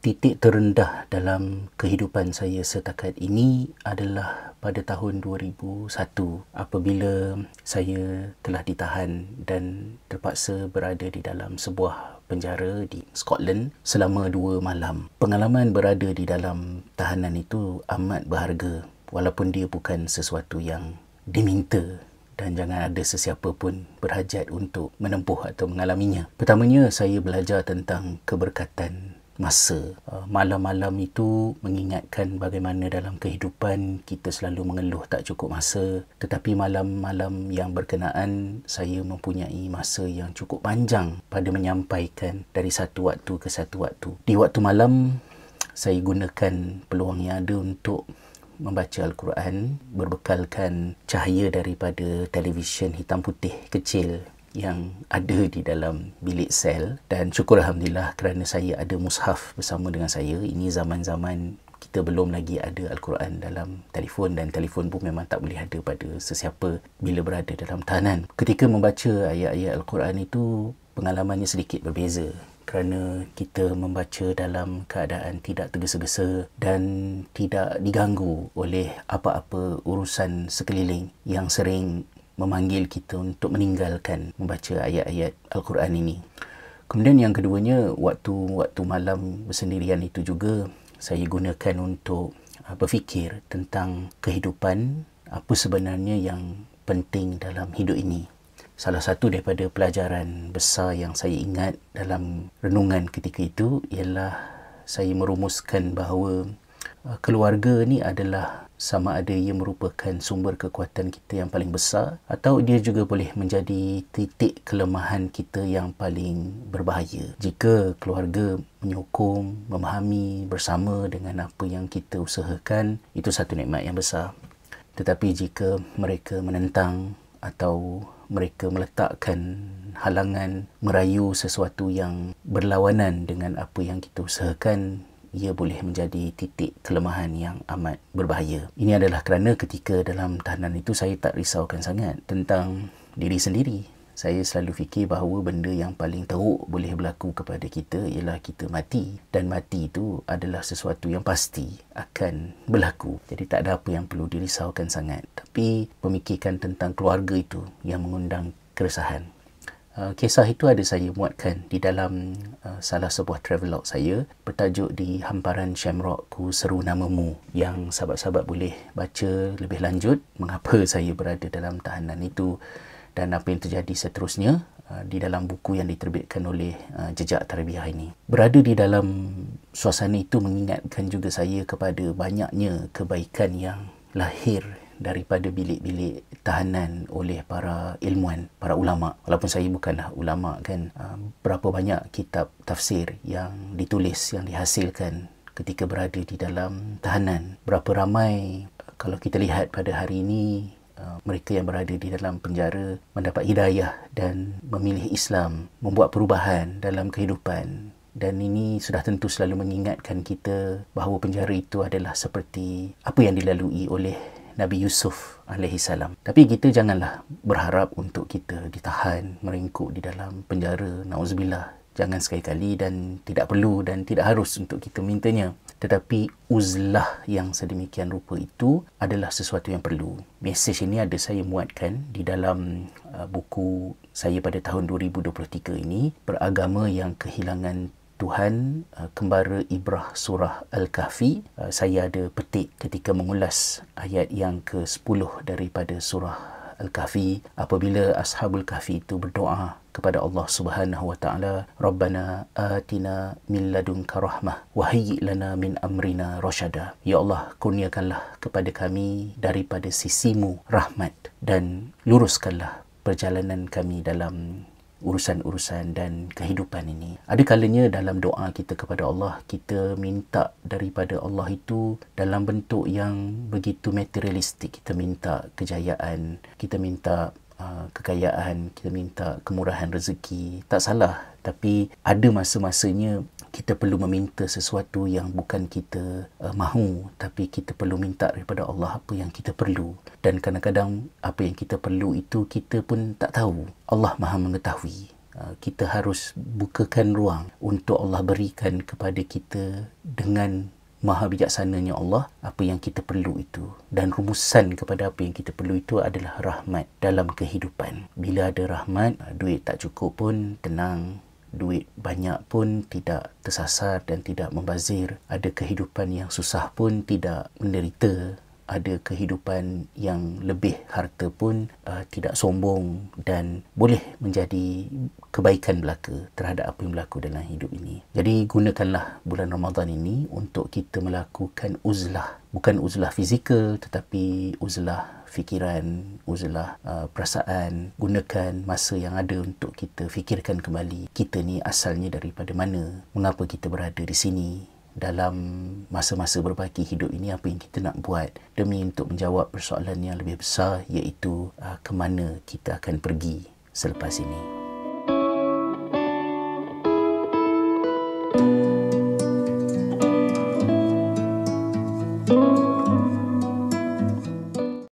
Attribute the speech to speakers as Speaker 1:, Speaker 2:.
Speaker 1: titik terendah dalam kehidupan saya setakat ini adalah pada tahun 2001 apabila saya telah ditahan dan terpaksa berada di dalam sebuah penjara di Scotland selama dua malam. Pengalaman berada di dalam tahanan itu amat berharga walaupun dia bukan sesuatu yang diminta dan jangan ada sesiapa pun berhajat untuk menempuh atau mengalaminya. Pertamanya, saya belajar tentang keberkatan masa. Uh, malam-malam itu mengingatkan bagaimana dalam kehidupan kita selalu mengeluh tak cukup masa. Tetapi malam-malam yang berkenaan, saya mempunyai masa yang cukup panjang pada menyampaikan dari satu waktu ke satu waktu. Di waktu malam, saya gunakan peluang yang ada untuk membaca Al-Quran berbekalkan cahaya daripada televisyen hitam putih kecil yang ada di dalam bilik sel dan syukur Alhamdulillah kerana saya ada mushaf bersama dengan saya ini zaman-zaman kita belum lagi ada Al-Quran dalam telefon dan telefon pun memang tak boleh ada pada sesiapa bila berada dalam tahanan ketika membaca ayat-ayat Al-Quran itu pengalamannya sedikit berbeza kerana kita membaca dalam keadaan tidak tergesa-gesa dan tidak diganggu oleh apa-apa urusan sekeliling yang sering memanggil kita untuk meninggalkan membaca ayat-ayat Al-Quran ini. Kemudian yang keduanya, waktu-waktu malam bersendirian itu juga saya gunakan untuk uh, berfikir tentang kehidupan, apa sebenarnya yang penting dalam hidup ini. Salah satu daripada pelajaran besar yang saya ingat dalam renungan ketika itu ialah saya merumuskan bahawa Eh, keluarga ni adalah sama ada ia merupakan sumber kekuatan kita yang paling besar atau dia juga boleh menjadi titik kelemahan kita yang paling berbahaya. Jika keluarga menyokong, memahami bersama dengan apa yang kita usahakan, itu satu nikmat yang besar. Tetapi jika mereka menentang atau mereka meletakkan halangan merayu sesuatu yang berlawanan dengan apa yang kita usahakan, ia boleh menjadi titik kelemahan yang amat berbahaya. Ini adalah kerana ketika dalam tahanan itu saya tak risaukan sangat tentang diri sendiri. Saya selalu fikir bahawa benda yang paling teruk boleh berlaku kepada kita ialah kita mati dan mati itu adalah sesuatu yang pasti akan berlaku. Jadi tak ada apa yang perlu dirisaukan sangat. Tapi memikirkan tentang keluarga itu yang mengundang keresahan. Uh, kisah itu ada saya muatkan di dalam uh, salah sebuah travel log saya bertajuk di hamparan Shamrock ku seru namamu yang sahabat-sahabat boleh baca lebih lanjut mengapa saya berada dalam tahanan itu dan apa yang terjadi seterusnya uh, di dalam buku yang diterbitkan oleh uh, Jejak Tarbiyah ini. Berada di dalam suasana itu mengingatkan juga saya kepada banyaknya kebaikan yang lahir daripada bilik-bilik tahanan oleh para ilmuan, para ulama. Walaupun saya bukanlah ulama kan, um, berapa banyak kitab tafsir yang ditulis yang dihasilkan ketika berada di dalam tahanan. Berapa ramai uh, kalau kita lihat pada hari ini uh, mereka yang berada di dalam penjara mendapat hidayah dan memilih Islam, membuat perubahan dalam kehidupan dan ini sudah tentu selalu mengingatkan kita bahawa penjara itu adalah seperti apa yang dilalui oleh Nabi Yusuf alaihi salam. Tapi kita janganlah berharap untuk kita ditahan, meringkuk di dalam penjara. Nauzubillah. Jangan sekali-kali dan tidak perlu dan tidak harus untuk kita mintanya. Tetapi uzlah yang sedemikian rupa itu adalah sesuatu yang perlu. Mesej ini ada saya muatkan di dalam uh, buku saya pada tahun 2023 ini. Beragama yang kehilangan Tuhan uh, kembara Ibrah surah Al-Kahfi uh, saya ada petik ketika mengulas ayat yang ke-10 daripada surah Al-Kahfi apabila ashabul kahfi itu berdoa kepada Allah Subhanahu wa taala Rabbana atina min ladunka rahmah wa lana min amrina rashada ya Allah kurniakanlah kepada kami daripada sisimu rahmat dan luruskanlah perjalanan kami dalam urusan-urusan dan kehidupan ini. Ada kalanya dalam doa kita kepada Allah, kita minta daripada Allah itu dalam bentuk yang begitu materialistik. Kita minta kejayaan, kita minta uh, kekayaan, kita minta kemurahan rezeki. Tak salah, tapi ada masa-masanya kita perlu meminta sesuatu yang bukan kita uh, mahu tapi kita perlu minta daripada Allah apa yang kita perlu dan kadang-kadang apa yang kita perlu itu kita pun tak tahu Allah Maha mengetahui eh, kita harus bukakan ruang untuk Allah berikan kepada kita dengan maha bijaksananya Allah apa yang kita perlu itu dan rumusan kepada apa yang kita perlu itu adalah rahmat dalam kehidupan bila ada rahmat eh, duit tak cukup pun tenang duit banyak pun tidak tersasar dan tidak membazir ada kehidupan yang susah pun tidak menderita ada kehidupan yang lebih harta pun uh, tidak sombong dan boleh menjadi kebaikan belaka terhadap apa yang berlaku dalam hidup ini. Jadi gunakanlah bulan Ramadan ini untuk kita melakukan uzlah, bukan uzlah fizikal tetapi uzlah fikiran, uzlah uh, perasaan. Gunakan masa yang ada untuk kita fikirkan kembali kita ni asalnya daripada mana, mengapa kita berada di sini dalam masa-masa berbaki hidup ini apa yang kita nak buat demi untuk menjawab persoalan yang lebih besar iaitu uh, ke mana kita akan pergi selepas ini.